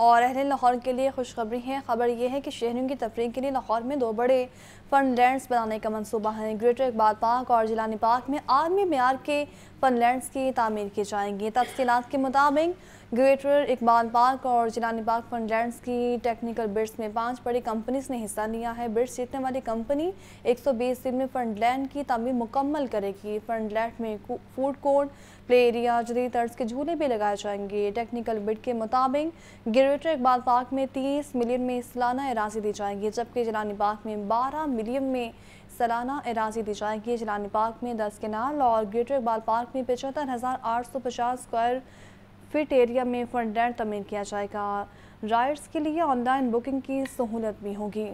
और अहले लाहौर के लिए खुशखबरी है खबर यह है कि शहरों की तफरी के लिए लाहौर में दो बड़े फन लैंड्स बनाने का मनसूबा है ग्रेटर इकबाल पार्क और जिलानी पार्क में आर्मी मैार के फन लैंड्स की तमीर की जाएंगी तफसीत के मुताबिक ग्रेटर इकबाल पार्क और जिलानी बाग फंडलैंड की टेक्निकल बिड्स में पांच बड़ी कंपनीज ने हिस्सा लिया है बिड्स जीतने वाली कंपनी 120 दिन में फंडलैंड की तमीर मुकम्मल करेगी फंडलैंड में फूड कोर्ट प्ले एरिया जदी तर्ज के झूले भी लगाए जाएंगे टेक्निकल बिड के मुताबिक ग्रेटर इकबाल पार्क में तीस मिलियन में सालाना एराजी दी जाएगी जबकि जिलानी बाग में बारह मिलियन में सालाना एराजी दी जाएगी जिलानी पार्क में दस किनार और ग्रेटर इकबाल पार्क में पचहत्तर हज़ार आठ सौ पचास स्क्वायर फिट एरिया में फंड तमीन किया जाएगा राइड्स के लिए ऑनलाइन बुकिंग की सहूलत भी होगी